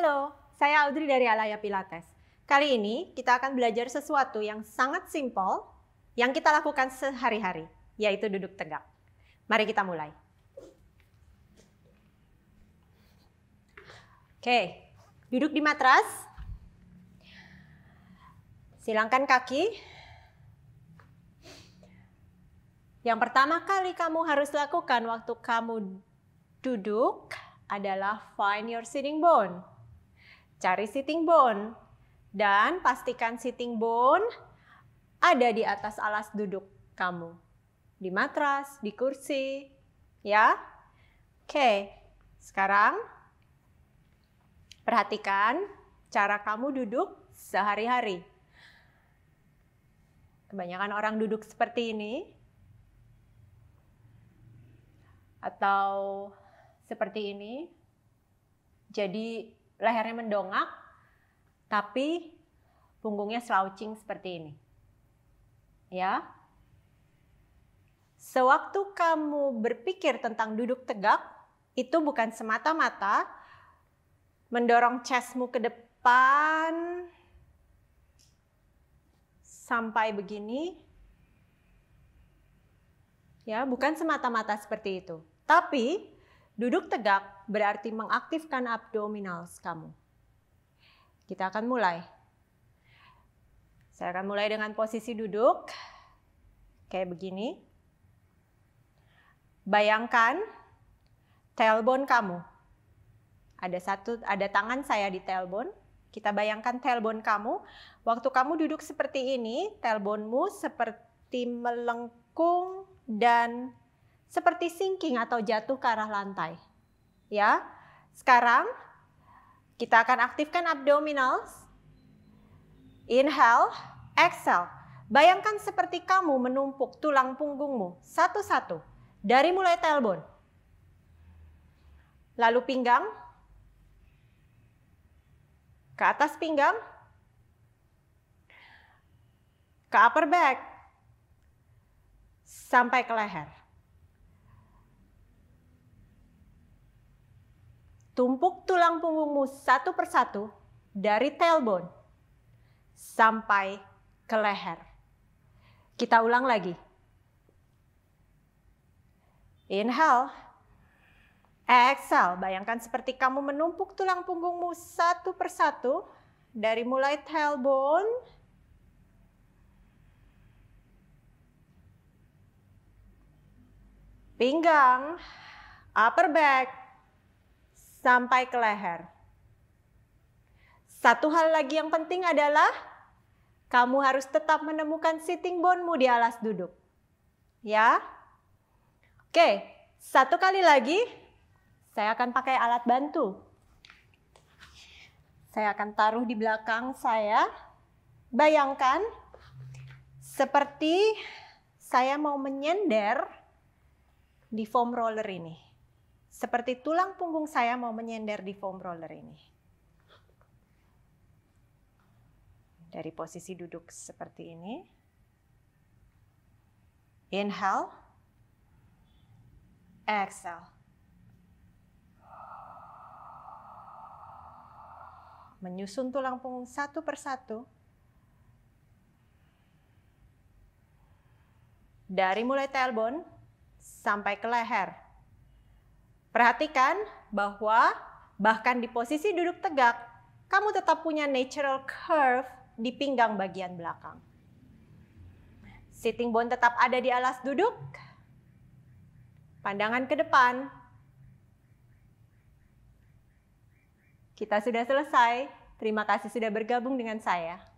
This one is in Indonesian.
Halo, saya Audrey dari Alaya Pilates. Kali ini kita akan belajar sesuatu yang sangat simpel yang kita lakukan sehari-hari, yaitu duduk tegak. Mari kita mulai. Oke, duduk di matras. Silangkan kaki. Yang pertama kali kamu harus lakukan waktu kamu duduk adalah find your sitting bone. Cari sitting bone dan pastikan sitting bone ada di atas alas duduk kamu. Di matras, di kursi, ya. Oke, sekarang perhatikan cara kamu duduk sehari-hari. Kebanyakan orang duduk seperti ini, atau seperti ini. Jadi lehernya mendongak, tapi punggungnya slouching seperti ini. Ya. Sewaktu kamu berpikir tentang duduk tegak, itu bukan semata-mata mendorong chestmu ke depan sampai begini. Ya, bukan semata-mata seperti itu. Tapi Duduk tegak berarti mengaktifkan abdominals kamu. Kita akan mulai. Saya akan mulai dengan posisi duduk. Kayak begini. Bayangkan tailbone kamu. Ada satu ada tangan saya di tailbone. Kita bayangkan tailbone kamu. Waktu kamu duduk seperti ini, telponmu seperti melengkung dan seperti sinking atau jatuh ke arah lantai. Ya. Sekarang kita akan aktifkan abdominals. Inhale, exhale. Bayangkan seperti kamu menumpuk tulang punggungmu satu-satu dari mulai tailbone. Lalu pinggang ke atas pinggang ke upper back sampai ke leher. tumpuk tulang punggungmu satu persatu dari tailbone sampai ke leher. Kita ulang lagi. Inhale. Exhale. Bayangkan seperti kamu menumpuk tulang punggungmu satu persatu dari mulai tailbone pinggang, upper back, sampai ke leher. Satu hal lagi yang penting adalah kamu harus tetap menemukan sitting bone di alas duduk. Ya? Oke, satu kali lagi saya akan pakai alat bantu. Saya akan taruh di belakang saya. Bayangkan seperti saya mau menyender di foam roller ini. Seperti tulang punggung saya mau menyender di foam roller ini. Dari posisi duduk seperti ini. Inhale. Exhale. menyusun tulang punggung satu persatu. Dari mulai tailbone sampai ke leher. Perhatikan bahwa bahkan di posisi duduk tegak, kamu tetap punya natural curve di pinggang bagian belakang. Sitting bone tetap ada di alas duduk. Pandangan ke depan. Kita sudah selesai. Terima kasih sudah bergabung dengan saya.